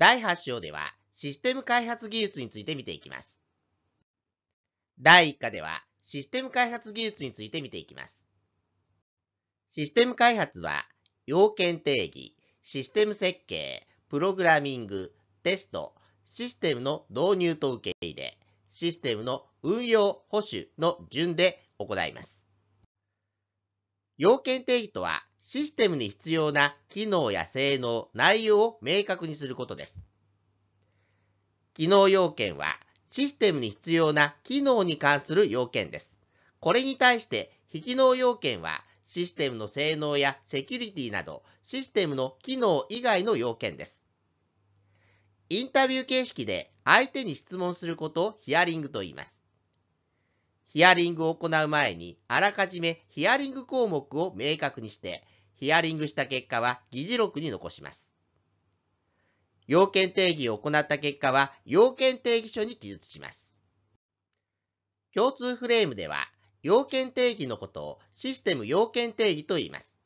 第8章ではシステム開発技術について見ていきます。第1課ではシステム開発技術について見ていきます。システム開発は要件定義、システム設計、プログラミング、テスト、システムの導入と受け入れ、システムの運用保守の順で行います。要件定義とはシステムに必要な機能や性能、内容を明確にすることです。機能要件は、システムに必要な機能に関する要件です。これに対して、非機能要件は、システムの性能やセキュリティなど、システムの機能以外の要件です。インタビュー形式で相手に質問することをヒアリングと言います。ヒアリングを行う前に、あらかじめヒアリング項目を明確にして、ヒアリングした結果は議事録に残します。要件定義を行った結果は要件定義書に記述します。共通フレームでは、要件定義のことをシステム要件定義と言います。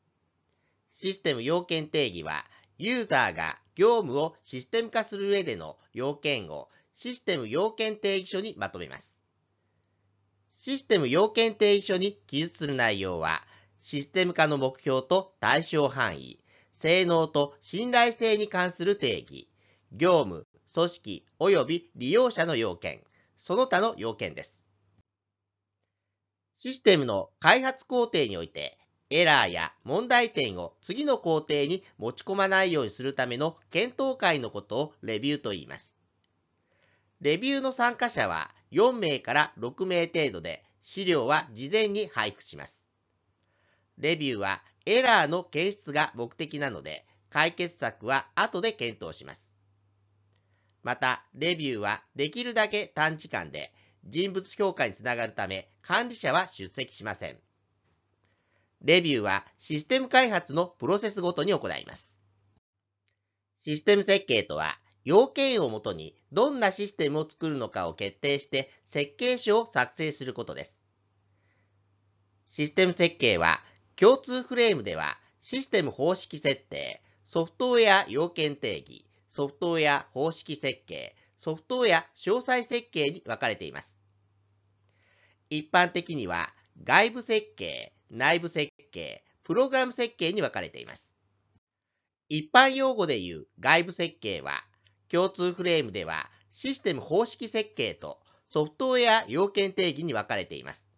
システム要件定義は、ユーザーが業務をシステム化する上での要件をシステム要件定義書にまとめます。システム要件定義書に記述する内容は、システム化の目標と対象範囲、性能と信頼性に関する定義、業務、組織及び利用者の要件、その他の要件です。システムの開発工程において、エラーや問題点を次の工程に持ち込まないようにするための検討会のことをレビューと言います。レビューの参加者は4名から6名程度で資料は事前に配布します。レビューはエラーの検出が目的なので、解決策は後で検討します。また、レビューはできるだけ短時間で人物評価につながるため、管理者は出席しません。レビューはシステム開発のプロセスごとに行います。システム設計とは、要件をもとにどんなシステムを作るのかを決定して設計書を作成することです。システム設計は共通フレームでは、システム方式設定、ソフトウェア要件定義、ソフトウェア方式設計、ソフトウェア詳細設計に分かれています。一般的には、外部設計、内部設計、プログラム設計に分かれています。一般用語でいう外部設計は、共通フレームではシステム方式設計とソフトウェア要件定義に分かれています。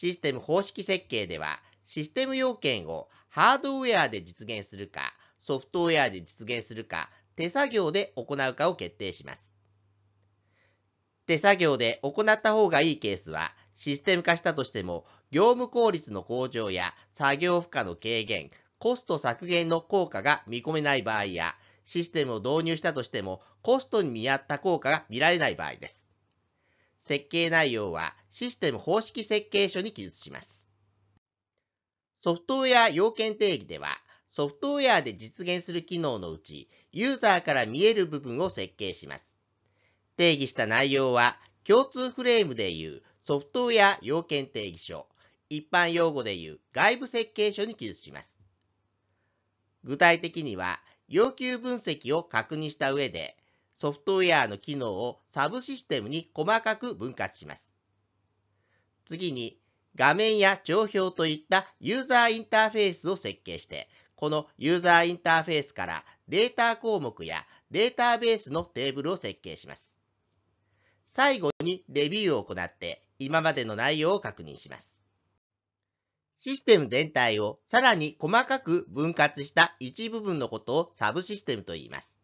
システム方式設計では、システム要件をハードウェアで実現するか、ソフトウェアで実現するか、手作業で行うかを決定します。手作業で行った方がいいケースは、システム化したとしても、業務効率の向上や作業負荷の軽減、コスト削減の効果が見込めない場合や、システムを導入したとしても、コストに見合った効果が見られない場合です。設計内容はシステム方式設計書に記述します。ソフトウェア要件定義では、ソフトウェアで実現する機能のうち、ユーザーから見える部分を設計します。定義した内容は、共通フレームでいうソフトウェア要件定義書、一般用語でいう外部設計書に記述します。具体的には、要求分析を確認した上で、ソフトウェアの機能をサブシステムに細かく分割します。次に、画面や帳票といったユーザーインターフェースを設計して、このユーザーインターフェースからデータ項目やデータベースのテーブルを設計します。最後にレビューを行って今までの内容を確認します。システム全体をさらに細かく分割した一部分のことをサブシステムと言います。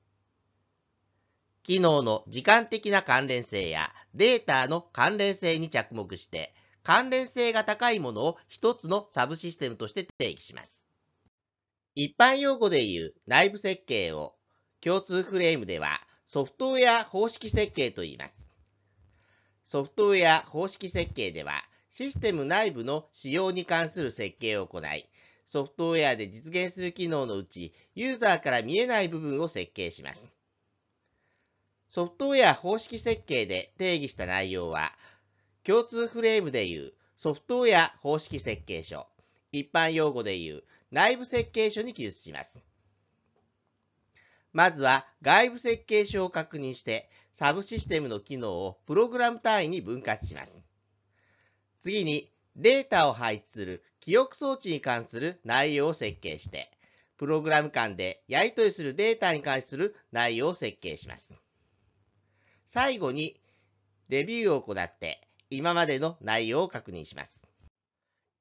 機能の時間的な関連性やデータの関連性に着目して、関連性が高いものを一つのサブシステムとして定義します。一般用語でいう内部設計を共通フレームではソフトウェア方式設計と言います。ソフトウェア方式設計ではシステム内部の使用に関する設計を行い、ソフトウェアで実現する機能のうちユーザーから見えない部分を設計します。ソフトウェア方式設計で定義した内容は、共通フレームでいうソフトウェア方式設計書、一般用語でいう内部設計書に記述します。まずは外部設計書を確認して、サブシステムの機能をプログラム単位に分割します。次に、データを配置する記憶装置に関する内容を設計して、プログラム間でやり取りするデータに関する内容を設計します。最後に、レビューを行って、今までの内容を確認します。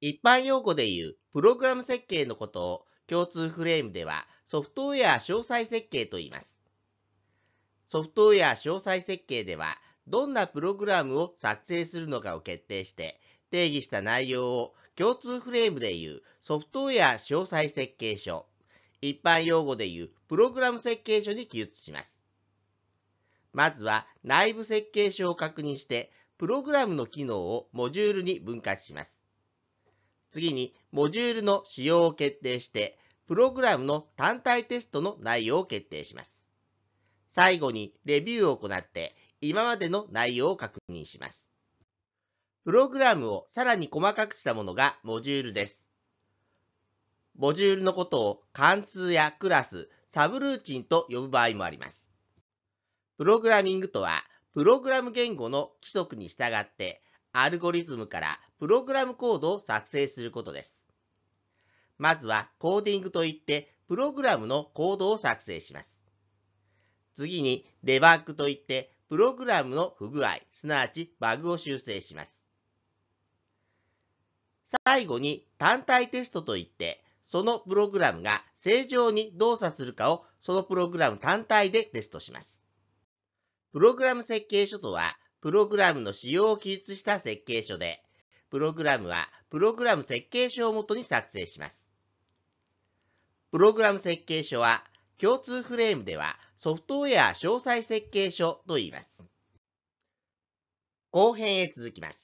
一般用語でいう、プログラム設計のことを、共通フレームでは、ソフトウェア詳細設計と言います。ソフトウェア詳細設計では、どんなプログラムを撮影するのかを決定して、定義した内容を共通フレームでいうソフトウェア詳細設計書、一般用語でいうプログラム設計書に記述します。まずは内部設計書を確認して、プログラムの機能をモジュールに分割します。次に、モジュールの仕様を決定して、プログラムの単体テストの内容を決定します。最後に、レビューを行って、今までの内容を確認します。プログラムをさらに細かくしたものがモジュールです。モジュールのことを関数やクラス、サブルーチンと呼ぶ場合もあります。プログラミングとは、プログラム言語の規則に従って、アルゴリズムからプログラムコードを作成することです。まずはコーディングといって、プログラムのコードを作成します。次にデバッグといって、プログラムの不具合、すなわちバグを修正します。最後に単体テストといって、そのプログラムが正常に動作するかをそのプログラム単体でテストします。プログラム設計書とは、プログラムの仕様を記述した設計書で、プログラムはプログラム設計書をもとに作成します。プログラム設計書は、共通フレームではソフトウェア詳細設計書と言います。後編へ続きます。